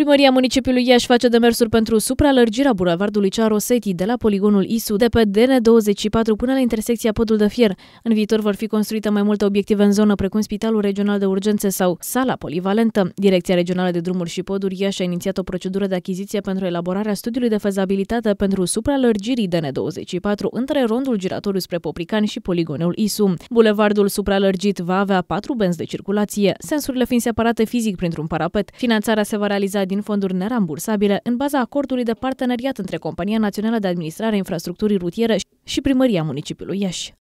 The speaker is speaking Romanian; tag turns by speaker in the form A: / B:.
A: Primăria municipiului Iași face demersuri pentru supralărgirea bulevardului Cea Rosetti de la poligonul ISU de pe DN24 până la intersecția Podul de Fier. În viitor vor fi construite mai multe obiective în zonă, precum Spitalul Regional de Urgențe sau Sala Polivalentă. Direcția Regională de Drumuri și Poduri Iași a inițiat o procedură de achiziție pentru elaborarea studiului de fezabilitate pentru supralărgirii DN24 între rondul giratoriu spre Poprican și poligonul ISU. Bulevardul supralărgit va avea patru benzi de circulație, sensurile fiind separate fizic printr-un parapet. Finanțarea se va realiza din fonduri nerambursabile în baza acordului de parteneriat între Compania Națională de Administrare a Infrastructurii Rutiere și Primăria Municipiului Iași.